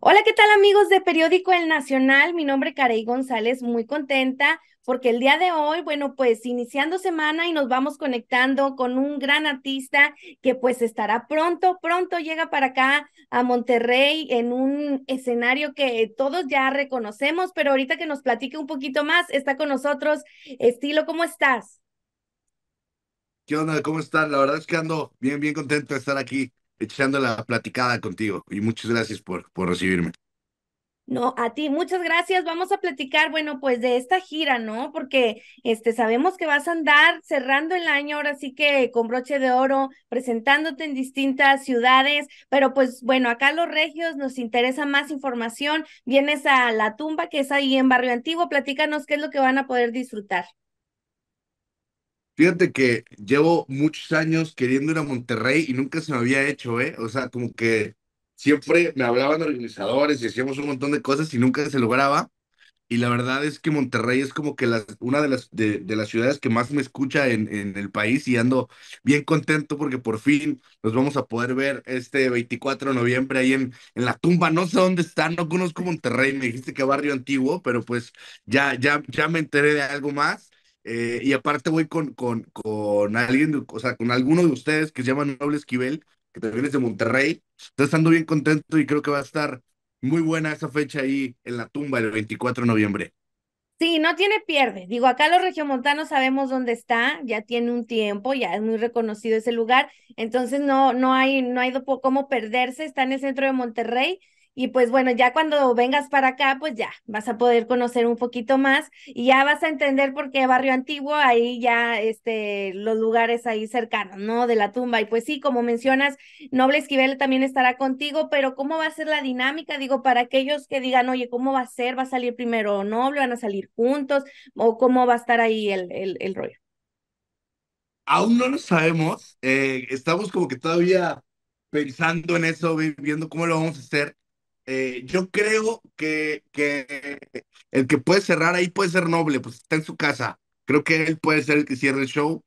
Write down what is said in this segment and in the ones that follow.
Hola, ¿qué tal amigos de Periódico El Nacional? Mi nombre es Carey González, muy contenta porque el día de hoy, bueno, pues iniciando semana y nos vamos conectando con un gran artista que pues estará pronto, pronto llega para acá a Monterrey en un escenario que todos ya reconocemos, pero ahorita que nos platique un poquito más, está con nosotros Estilo, ¿cómo estás? ¿Qué onda? ¿Cómo están? La verdad es que ando bien, bien contento de estar aquí echando la platicada contigo y muchas gracias por, por recibirme. No, a ti, muchas gracias. Vamos a platicar, bueno, pues de esta gira, ¿no? Porque este, sabemos que vas a andar cerrando el año, ahora sí que con broche de oro, presentándote en distintas ciudades, pero pues bueno, acá los regios nos interesa más información. Vienes a La Tumba, que es ahí en Barrio Antiguo, platícanos qué es lo que van a poder disfrutar. Fíjate que llevo muchos años queriendo ir a Monterrey y nunca se me había hecho, ¿eh? O sea, como que siempre me hablaban organizadores y hacíamos un montón de cosas y nunca se lograba. Y la verdad es que Monterrey es como que la una de las, de, de las ciudades que más me escucha en, en, el país y ando bien contento porque por fin nos vamos a poder ver este 24 de noviembre ahí en, en la tumba. No sé dónde está, no conozco Monterrey, me dijiste que barrio antiguo, pero pues ya, ya, ya me enteré de algo más. Eh, y aparte voy con, con, alguien, o sea, con alguno de ustedes que se llama Noble Esquivel, que también es de Monterrey. está estando bien contento y creo que va a estar muy buena esa fecha ahí en la tumba el 24 de noviembre. Sí, no tiene pierde. Digo, acá los regiomontanos sabemos dónde está, ya tiene un tiempo, ya es muy reconocido ese lugar, entonces no, no hay, no hay cómo perderse, está en el centro de Monterrey y pues bueno, ya cuando vengas para acá, pues ya vas a poder conocer un poquito más y ya vas a entender por qué Barrio Antiguo, ahí ya este, los lugares ahí cercanos, ¿no? De la tumba. Y pues sí, como mencionas, Noble Esquivel también estará contigo, pero ¿cómo va a ser la dinámica? Digo, para aquellos que digan, oye, ¿cómo va a ser? ¿Va a salir primero Noble? ¿Van a salir juntos? ¿O cómo va a estar ahí el, el, rollo? Aún no lo sabemos. Eh, estamos como que todavía pensando en eso, viendo cómo lo vamos a hacer. Eh, yo creo que, que, el que puede cerrar ahí puede ser Noble, pues está en su casa. Creo que él puede ser el que cierre el show.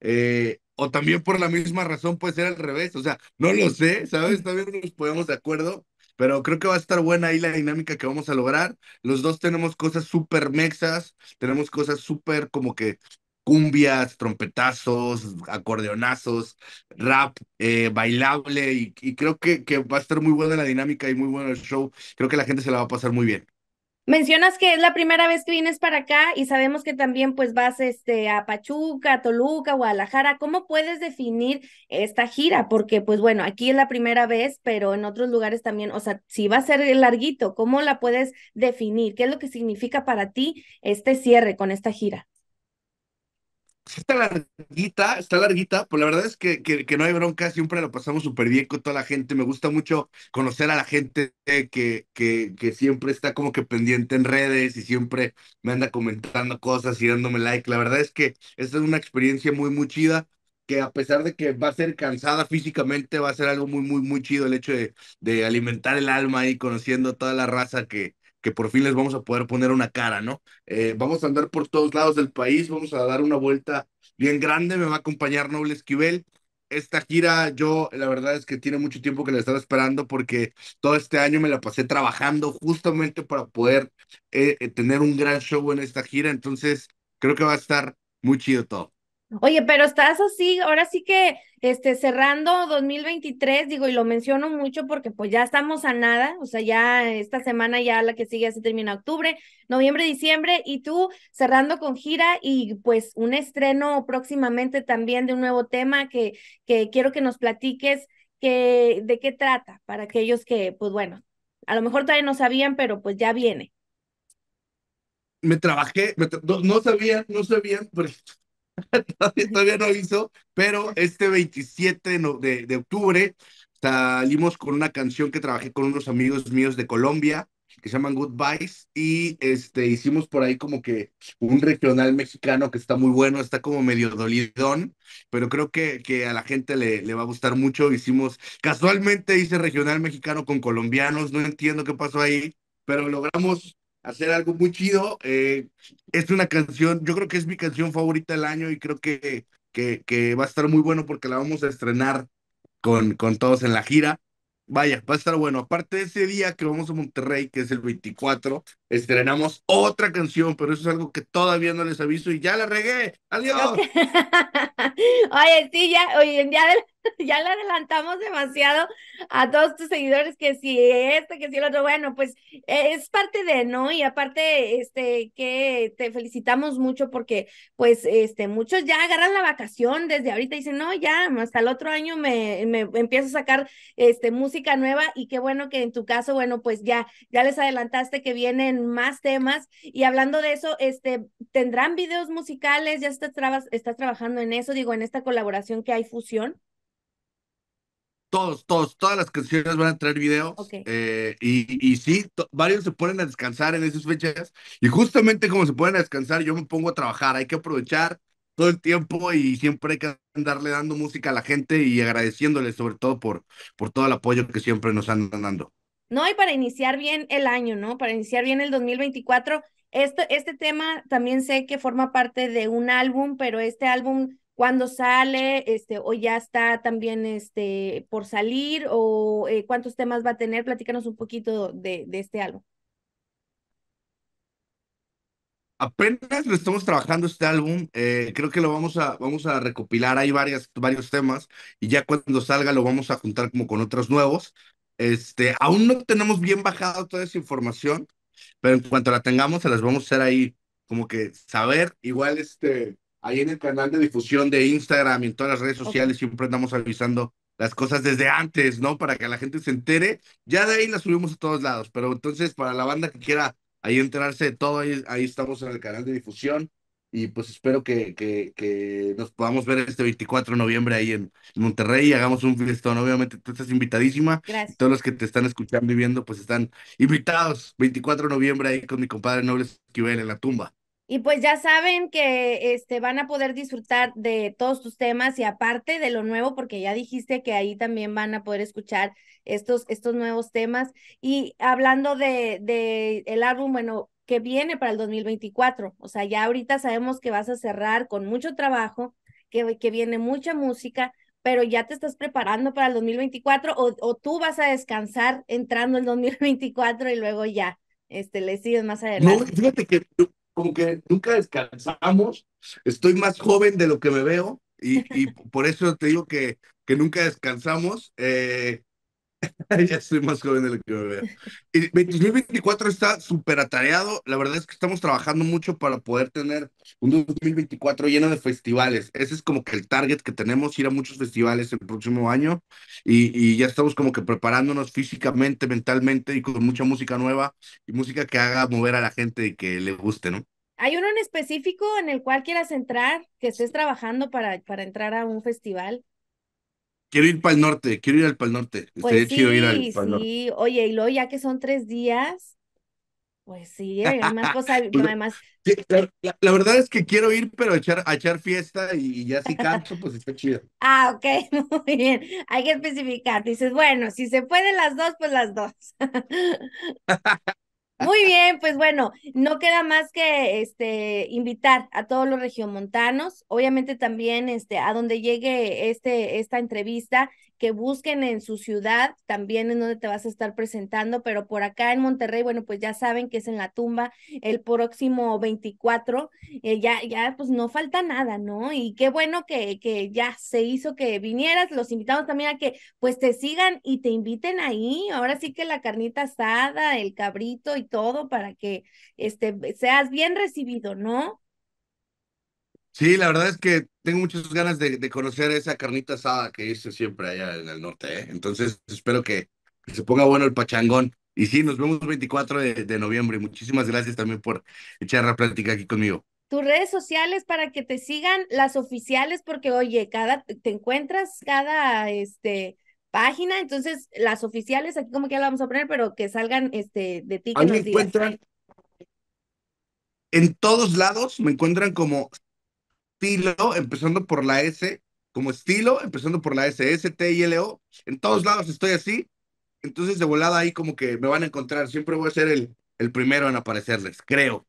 Eh, o también por la misma razón puede ser al revés. O sea, no lo sé, ¿sabes? También nos podemos de acuerdo. Pero creo que va a estar buena ahí la dinámica que vamos a lograr. Los dos tenemos cosas súper mexas, tenemos cosas súper como que cumbias, trompetazos, acordeonazos, rap, eh, bailable, y, creo que, que, va a estar muy buena la dinámica y muy bueno el show. Creo que la gente se la va a pasar muy bien. Mencionas que es la primera vez que vienes para acá y sabemos que también pues vas este, a Pachuca, Toluca, Guadalajara. ¿Cómo puedes definir esta gira? Porque pues bueno, aquí es la primera vez, pero en otros lugares también, o sea, si va a ser larguito, ¿cómo la puedes definir? ¿Qué es lo que significa para ti este cierre con esta gira? está larguita, está larguita, pero pues la verdad es que, que, no hay bronca, siempre la pasamos súper bien con toda la gente, me gusta mucho conocer a la gente que, que, que siempre está como que pendiente en redes y siempre me anda comentando cosas y dándome like, la verdad es que esta es una experiencia muy, muy chida, que a pesar de que va a ser cansada físicamente, va a ser algo muy, muy, muy chido el hecho de, de alimentar el alma y conociendo toda la raza que, que por fin les vamos a poder poner una cara, ¿no? Eh, vamos a andar por todos lados del país, vamos a dar una vuelta bien grande, me va a acompañar Noble Esquivel. Esta gira, yo la verdad es que tiene mucho tiempo que la estaba esperando porque todo este año me la pasé trabajando justamente para poder eh, eh, tener un gran show en esta gira, entonces creo que va a estar muy chido todo. Oye, pero estás así, ahora sí que este, cerrando 2023, digo, y lo menciono mucho porque pues ya estamos a nada, o sea, ya esta semana ya la que sigue se termina octubre, noviembre, diciembre, y tú cerrando con gira y pues un estreno próximamente también de un nuevo tema que, que quiero que nos platiques de qué trata para aquellos que, pues bueno, a lo mejor todavía no sabían, pero pues ya viene. Me trabajé, no, sabía, no sabían, pero todavía no hizo, pero este 27 de, de octubre salimos con una canción que trabajé con unos amigos míos de Colombia que se llaman Goodbyes y este hicimos por ahí como que un regional mexicano que está muy bueno, está como medio dolidón, pero creo que, que a la gente le, le va a gustar mucho. Hicimos, casualmente hice regional mexicano con colombianos, no entiendo qué pasó ahí, pero logramos hacer algo muy chido. Eh, es una canción, yo creo que es mi canción favorita del año y creo que, que, que, va a estar muy bueno porque la vamos a estrenar con, con todos en la gira. Vaya, va a estar bueno. Aparte de ese día que vamos a Monterrey, que es el 24, estrenamos otra canción, pero eso es algo que todavía no les aviso y ya la regué. ¡Adiós! oye, sí, ya, hoy en día ya le adelantamos demasiado a todos tus seguidores que si este, que si el otro, bueno, pues eh, es parte de, ¿no? Y aparte, este, que te felicitamos mucho porque, pues, este, muchos ya agarran la vacación desde ahorita y dicen, no, ya, hasta el otro año me, empiezo a sacar, este, música nueva y qué bueno que en tu caso, bueno, pues ya, ya les adelantaste que vienen más temas y hablando de eso, este, tendrán videos musicales, ya estás, estás trabajando en eso, digo, en esta colaboración que hay fusión. Todos, todas las canciones van a traer videos. Eh, y, y sí, varios se ponen a descansar en esas fechas. Y justamente como se ponen a descansar, yo me pongo a trabajar. Hay que aprovechar todo el tiempo y siempre hay que andarle dando música a la gente y agradeciéndole sobre todo por, por todo el apoyo que siempre nos han dando. No, y para iniciar bien el año, ¿no? Para iniciar bien el 2024. Este, este tema también sé que forma parte de un álbum, pero este álbum cuándo sale, este, o ya está también este, por salir, o eh, cuántos temas va a tener. Platícanos un poquito de, de este álbum. Apenas lo estamos trabajando este álbum, eh, creo que lo vamos a, vamos a recopilar, hay varias, varios temas y ya cuando salga lo vamos a juntar como con otros nuevos. Este, aún no tenemos bien bajada toda esa información, pero en cuanto la tengamos se las vamos a hacer ahí, como que saber, igual este, ahí en el canal de difusión de Instagram y en todas las redes sociales, siempre andamos avisando las cosas desde antes, ¿no? Para que la gente se entere. Ya de ahí las subimos a todos lados, pero entonces para la banda que quiera ahí enterarse de todo, ahí, estamos en el canal de difusión y pues espero que, que, que nos podamos ver este 24 de noviembre ahí en Monterrey y hagamos un festón, Obviamente tú estás invitadísima. Gracias. Todos los que te están escuchando y viendo, pues están invitados 24 de noviembre ahí con mi compadre Nobles Esquivel en la tumba. Y pues ya saben que este, van a poder disfrutar de todos tus temas y aparte de lo nuevo, porque ya dijiste que ahí también van a poder escuchar estos, estos nuevos temas. Y hablando de, de el álbum, bueno, que viene para el 2024, o sea, ya ahorita sabemos que vas a cerrar con mucho trabajo, que, que viene mucha música, pero ya te estás preparando para el 2024 o, o tú vas a descansar entrando el 2024 y luego ya este, le sigues más adelante. No, fíjate que como que nunca descansamos. Estoy más joven de lo que me veo y, por eso te digo que, que nunca descansamos. Eh, ya soy más joven de lo que me veo. 2024 está súper atareado. La verdad es que estamos trabajando mucho para poder tener un 2024 lleno de festivales. Ese es como que el target que tenemos, ir a muchos festivales el próximo año. Y, y ya estamos como que preparándonos físicamente, mentalmente y con mucha música nueva y música que haga mover a la gente y que le guste, ¿no? ¿Hay uno en específico en el cual quieras entrar, que estés trabajando para, para entrar a un festival? Quiero ir para el norte, quiero ir al Pal Norte. Pues ir al Norte. Sí, oye, y luego ya que son tres días, pues sí, más cosas, además. la, verdad es que quiero ir, pero echar, echar fiesta y, ya si canto, pues está chido. Ah, ok, muy bien. Hay que especificar. Dices, bueno, si se pueden las dos, pues las dos. Muy bien, pues bueno, no queda más que este invitar a todos los regiomontanos, obviamente también este a donde llegue este esta entrevista, que busquen en su ciudad, también en donde te vas a estar presentando, pero por acá en Monterrey, bueno, pues ya saben que es en la tumba el próximo 24, eh, ya, ya, pues no falta nada, ¿no? Y qué bueno que, que ya se hizo que vinieras, los invitamos también a que pues te sigan y te inviten ahí, ahora sí que la carnita asada, el cabrito y todo para que este, seas bien recibido, ¿no? Sí, la verdad es que tengo muchas ganas de, conocer esa carnita asada que hice siempre allá en el norte. ¿eh? Entonces, espero que, se ponga bueno el pachangón. Y sí, nos vemos 24 de, de noviembre. Muchísimas gracias también por echar la plática aquí conmigo tus redes sociales para que te sigan las oficiales, porque oye, cada, te encuentras cada este página, entonces las oficiales aquí como que ya la vamos a poner, pero que salgan este de ti. Que me en todos lados, me encuentran como estilo, empezando por la S, como estilo, empezando por la S, S, T, I, L, O. En todos lados estoy así. Entonces, de volada ahí como que me van a encontrar. Siempre voy a ser el, el primero en aparecerles, creo.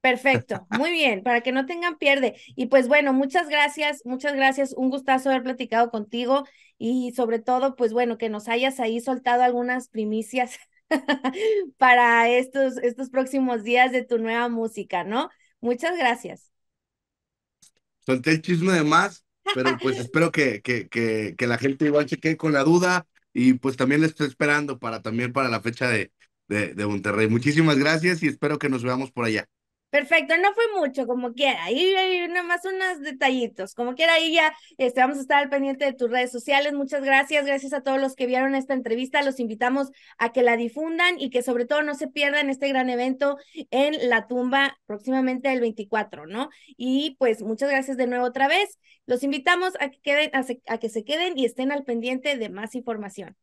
Perfecto, muy bien, para que no tengan pierde. Y pues bueno, muchas gracias, muchas gracias, un gustazo haber platicado contigo y sobre todo, pues bueno, que nos hayas ahí soltado algunas primicias para estos, estos próximos días de tu nueva música, ¿no? Muchas gracias solté chisme de más, pero pues espero que, que, que, que, la gente igual cheque con la duda y pues también les estoy esperando para también para la fecha de, de, de Monterrey. Muchísimas gracias y espero que nos veamos por allá. Perfecto, no fue mucho, como quiera. Ahí hay nada más unos detallitos. Como quiera, ahí ya este, vamos a estar al pendiente de tus redes sociales. Muchas gracias, gracias a todos los que vieron esta entrevista. Los invitamos a que la difundan y que sobre todo no se pierdan este gran evento en la tumba próximamente el 24, ¿no? Y pues muchas gracias de nuevo otra vez. Los invitamos a que, queden, a, a que se queden y estén al pendiente de más información.